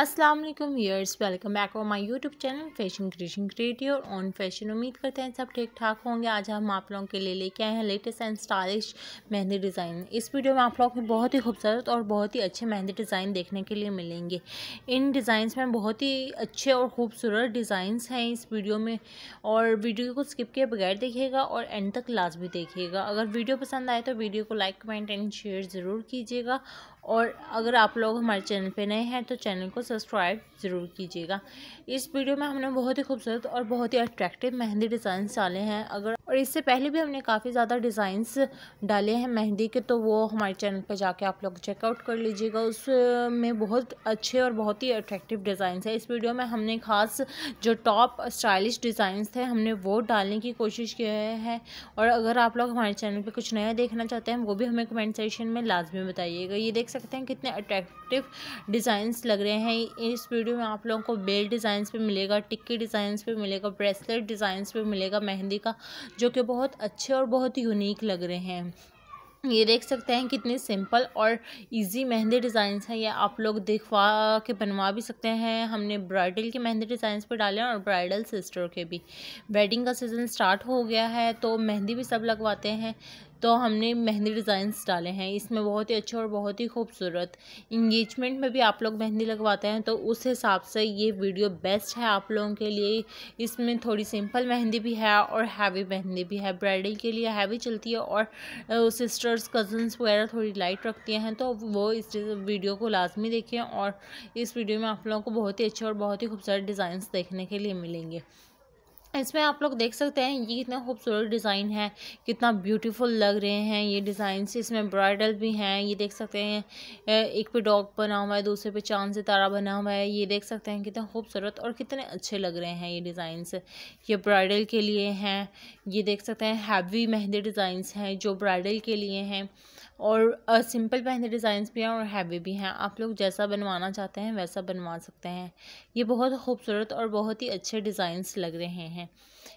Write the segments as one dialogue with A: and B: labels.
A: अस्सलाम वालेकुम ईयर्स welcome back on my YouTube channel fashion creation creative और ऑन फैशन उम्मीद करते हैं सब ठीक ठाक होंगे आज हम आप लोगों के लिए लेके आए हैं latest and stylish mehndi design इस वीडियो में आप लोगों को बहुत ही खूबसूरत और बहुत ही अच्छे मेहंदी डिज़ाइन देखने के लिए मिलेंगे इन डिज़ाइंस में बहुत ही अच्छे और ख़ूबसूरत डिज़ाइंस हैं इस वीडियो में और वीडियो को स्किप किए बगैर देखिएगा और एंड तक लाजमी देखिएगा अगर वीडियो पसंद आए तो वीडियो को लाइक कमेंट एंड शेयर ज़रूर कीजिएगा और अगर आप लोग हमारे चैनल पे नए हैं तो चैनल को सब्सक्राइब ज़रूर कीजिएगा इस वीडियो में हमने बहुत ही खूबसूरत और बहुत ही अट्रैक्टिव मेहंदी डिज़ाइंस डाले हैं अगर और इससे पहले भी हमने काफ़ी ज़्यादा डिज़ाइंस डाले हैं मेहंदी के तो वो हमारे चैनल पर जाके आप लोग चेकआउट कर लीजिएगा में बहुत अच्छे और बहुत ही अट्रैक्टिव डिज़ाइंस है इस वीडियो में हमने खास जो टॉप स्टाइलिश डिज़ाइंस थे हमने वो डालने की कोशिश की है और अगर आप लोग हमारे चैनल पर कुछ नया देखना चाहते हैं वो भी हमें कमेंट सेक्शन में लाजमी बताइएगा ये देख सकते हैं कितने अट्रैक्टिव डिज़ाइंस लग रहे हैं इस वीडियो में आप लोगों को बेल डिज़ाइंस पर मिलेगा टिक्की डिज़ाइंस पर मिलेगा ब्रेसलेट डिज़ाइंस पर मिलेगा मेहंदी का जो कि बहुत अच्छे और बहुत यूनिक लग रहे हैं ये देख सकते हैं कितने सिंपल और इजी मेहंदी डिज़ाइंस हैं ये आप लोग दिखवा के बनवा भी सकते हैं हमने ब्राइडल के मेहंदी डिज़ाइंस पर डाले हैं और ब्राइडल सिस्टर के भी वेडिंग का सीज़न स्टार्ट हो गया है तो मेहंदी भी सब लगवाते हैं तो हमने मेहंदी डिज़ाइंस डाले हैं इसमें बहुत ही अच्छे और बहुत ही खूबसूरत इंगेजमेंट में भी आप लोग मेहंदी लगवाते हैं तो उस हिसाब से ये वीडियो बेस्ट है आप लोगों के लिए इसमें थोड़ी सिंपल मेहंदी भी है और हैवी मेहंदी भी है ब्राइडल के लिए हैवी चलती है और सिस्टर्स कज़न्स वगैरह थोड़ी लाइट रखती हैं तो वो इस वीडियो को लाजमी देखें और इस वीडियो में आप लोगों को बहुत ही अच्छे और बहुत ही खूबसूरत डिज़ाइंस देखने के लिए मिलेंगे इसमें आप लोग देख सकते हैं ये कितना खूबसूरत डिज़ाइन है कितना ब्यूटीफुल लग रहे हैं ये से इसमें ब्राइडल भी हैं ये देख सकते हैं एक पे डॉग बना हुआ है दूसरे पे चांद से तारा बना हुआ है ये देख सकते हैं कितना खूबसूरत और कितने अच्छे लग रहे हैं ये डिज़ाइंस ये ब्राइडल के लिए हैं ये देख सकते हैं हैवी महंदे डिज़ाइंस हैं जो ब्राइडल के लिए हैं और सिंपल पहनने डिज़ाइंस भी हैं और हैवी भी हैं आप लोग जैसा बनवाना चाहते हैं वैसा बनवा सकते हैं ये बहुत खूबसूरत और बहुत ही अच्छे डिज़ाइंस लग रहे हैं हैं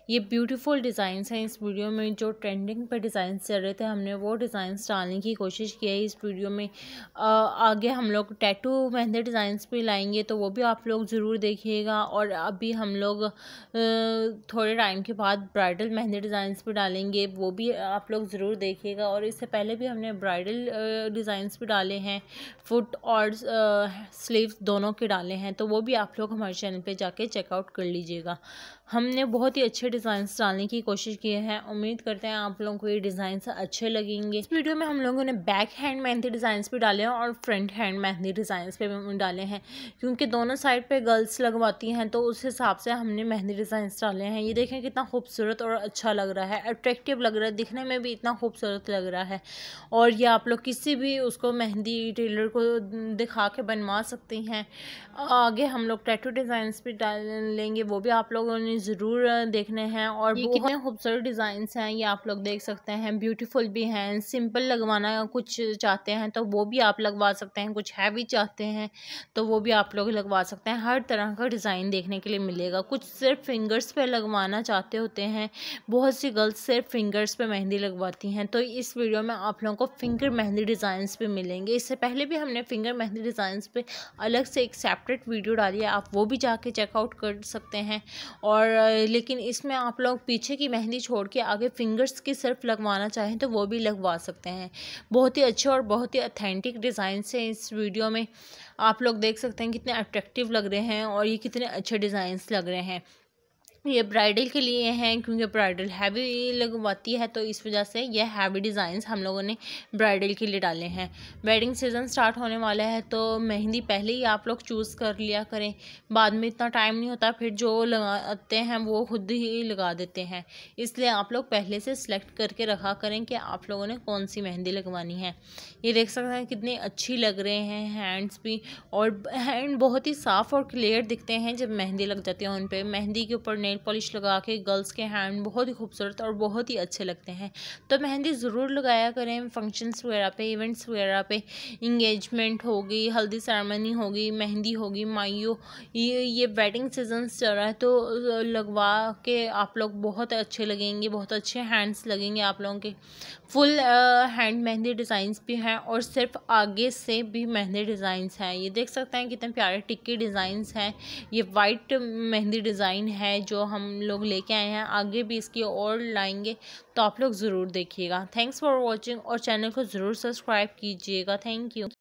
A: ये ब्यूटीफुल डिज़ाइंस हैं इस वीडियो में जो ट्रेंडिंग पे डिज़ाइंस चल रहे थे हमने वो डिज़ाइंस डालने की कोशिश की है इस वीडियो में आ, आगे हम लोग टैटू मेहंदी डिज़ाइंस भी लाएंगे तो वो भी आप लोग ज़रूर देखिएगा और अभी हम लोग थोड़े टाइम के बाद ब्राइडल मेहंदी डिज़ाइंस भी डालेंगे वो भी आप लोग ज़रूर देखिएगा और इससे पहले भी हमने ब्राइडल डिज़ाइंस भी डाले हैं फुट और स्लीव दोनों के डाले हैं तो वो भी आप लोग हमारे चैनल पर जाके चेकआउट कर लीजिएगा हमने बहुत ही अच्छे डिज़ाइंस डालने की कोशिश की है उम्मीद करते हैं आप लोगों को ये डिजाइन अच्छे लगेंगे इस वीडियो में हम लोगों ने बैक हैंड मेहंदी डिज़ाइंस भी डाले हैं और फ्रंट हैंड मेहंदी डिजाइन पे भी डाले हैं क्योंकि दोनों साइड पर गर्ल्स लगवाती हैं तो उस हिसाब से हमने मेहंदी डिज़ाइंस डाले हैं ये देखें कितना खूबसूरत और अच्छा लग रहा है अट्रैक्टिव लग रहा है दिखने में भी इतना खूबसूरत लग रहा है और ये आप लोग किसी भी उसको मेहंदी टेलर को दिखा के बनवा सकती हैं आगे हम लोग टैटू डिज़ाइंस भी डाल लेंगे वो भी आप लोगों ने ज़रूर ज़रूर देखने हैं और ये कितने खूबसूरत डिज़ाइन हैं ये आप लोग देख सकते हैं ब्यूटीफुल भी हैं सिंपल लगवाना कुछ चाहते हैं तो वो भी आप लगवा सकते हैं कुछ हैवी चाहते हैं तो वो भी आप लोग लगवा सकते हैं हर तरह का डिज़ाइन देखने के लिए मिलेगा कुछ सिर्फ फिंगर्स पर लगवाना चाहते होते हैं बहुत सी गर्ल्स सिर्फ फिंगर्स पर मेहंदी लगवाती हैं तो इस वीडियो में आप लोगों को फिंगर मेहंदी डिज़ाइंस पर मिलेंगे इससे पहले भी हमने फिंगर मेहंदी डिज़ाइंस पर अलग से एक सेपरेट वीडियो डाली है आप वो भी जाके चेकआउट कर सकते हैं और लेकिन इसमें आप लोग पीछे की मेहंदी छोड़ के आगे फिंगर्स की सिर्फ लगवाना चाहें तो वो भी लगवा सकते हैं बहुत ही अच्छे और बहुत ही अथेंटिक डिज़ाइन से इस वीडियो में आप लोग देख सकते हैं कितने अट्रैक्टिव लग रहे हैं और ये कितने अच्छे डिज़ाइंस लग रहे हैं ये ब्राइडल के लिए हैं क्योंकि ब्राइडल हैवी लगवाती है तो इस वजह से ये हैवी डिज़ाइंस हम लोगों ने ब्राइडल के लिए डाले हैं वेडिंग सीज़न स्टार्ट होने वाला है तो मेहंदी पहले ही आप लोग चूज़ कर लिया करें बाद में इतना टाइम नहीं होता फिर जो लगाते हैं वो खुद ही लगा देते हैं इसलिए आप लोग पहले से सिलेक्ट करके रखा करें कि आप लोगों ने कौन सी मेहंदी लगवानी है ये देख सकते हैं कितने अच्छी लग रहे हैं हैंड्स भी और हैंड बहुत ही साफ़ और क्लियर दिखते हैं जब मेहंदी लग जाती है उन पर मेहंदी के ऊपर नेल पॉलिश लगा के गर्ल्स के हैंड बहुत ही खूबसूरत और बहुत ही अच्छे लगते हैं तो मेहंदी ज़रूर लगाया करें फंक्शंस वगैरह पे इवेंट्स वगैरह पे इंगेजमेंट होगी हल्दी सेरेमनी होगी मेहंदी होगी माइयो ये ये वेडिंग सीजन चल रहा है तो लगवा के आप लोग बहुत अच्छे लगेंगे बहुत अच्छे हैंड्स लगेंगे आप लोगों के फुल हैंड मेहंदी डिज़ाइंस भी हैं और सिर्फ आगे से भी मेहंदी डिज़ाइंस हैं ये देख सकते हैं कितने प्यारे टिक्की डिज़ाइंस हैं ये वाइट मेहंदी डिज़ाइन है जो हम लोग लेके आए हैं आगे भी इसकी और लाएंगे तो आप लोग ज़रूर देखिएगा थैंक्स फॉर वॉचिंग और चैनल को ज़रूर सब्सक्राइब कीजिएगा थैंक यू